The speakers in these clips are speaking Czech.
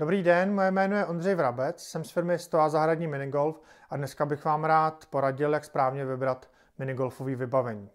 Dobrý den, moje jméno je Ondřej Vrabec, jsem z firmy Stoa zahradní minigolf a dneska bych vám rád poradil, jak správně vybrat minigolfové vybavení.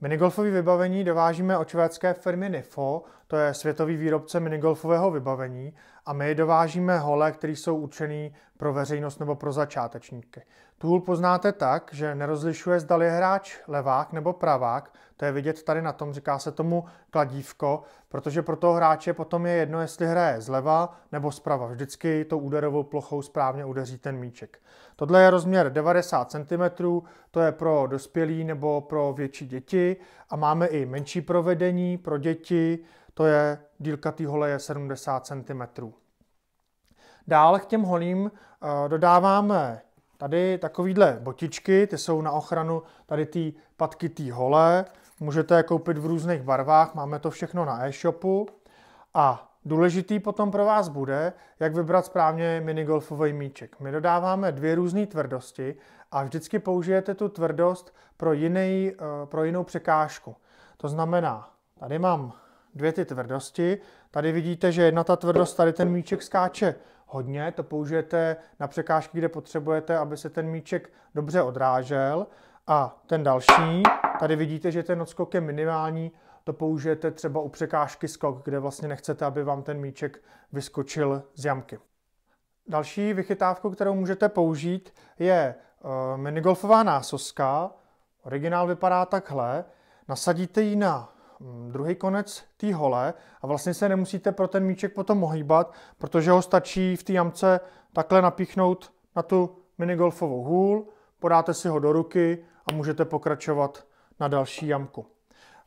Minigolfové vybavení dovážíme od švédské firmy NIFO to je světový výrobce minigolfového vybavení a my dovážíme hole, které jsou určené pro veřejnost nebo pro začátečníky. Tool poznáte tak, že nerozlišuje, zda je hráč levák nebo pravák, to je vidět tady na tom, říká se tomu kladívko, protože pro toho hráče potom je jedno, jestli hraje zleva nebo zprava. Vždycky tou úderovou plochou správně udeří ten míček. Tohle je rozměr 90 cm, to je pro dospělí nebo pro větší děti a máme i menší provedení pro děti, to je dílka té holeje je 70 cm. Dále k těm holím eh, dodáváme tady takovýhle botičky, ty jsou na ochranu tady ty patky té hole. Můžete je koupit v různých barvách, máme to všechno na e-shopu. A důležitý potom pro vás bude, jak vybrat správně minigolfový míček. My dodáváme dvě různé tvrdosti a vždycky použijete tu tvrdost pro, jiný, eh, pro jinou překážku. To znamená, tady mám dvě ty tvrdosti. Tady vidíte, že jedna ta tvrdost, tady ten míček skáče hodně, to použijete na překážky, kde potřebujete, aby se ten míček dobře odrážel. A ten další, tady vidíte, že ten odskok je minimální, to použijete třeba u překážky skok, kde vlastně nechcete, aby vám ten míček vyskočil z jamky. Další vychytávku, kterou můžete použít, je eh, minigolfová násoska. Originál vypadá takhle. Nasadíte ji na Mm, druhý konec té hole a vlastně se nemusíte pro ten míček potom ohýbat, protože ho stačí v té jamce takhle napíchnout na tu minigolfovou hůl, podáte si ho do ruky a můžete pokračovat na další jamku.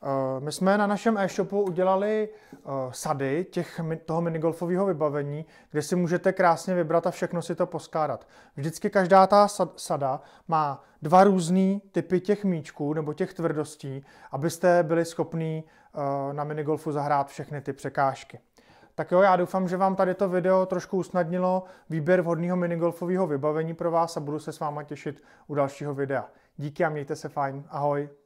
Eh, my jsme na našem e-shopu udělali eh, sady těch, toho minigolfového vybavení, kde si můžete krásně vybrat a všechno si to poskádat. Vždycky každá ta sada má dva různé typy těch míčků nebo těch tvrdostí, abyste byli schopní eh, na minigolfu zahrát všechny ty překážky. Tak jo, já doufám, že vám tady to video trošku usnadnilo výběr vhodného minigolfového vybavení pro vás a budu se s váma těšit u dalšího videa. Díky a mějte se fajn. Ahoj.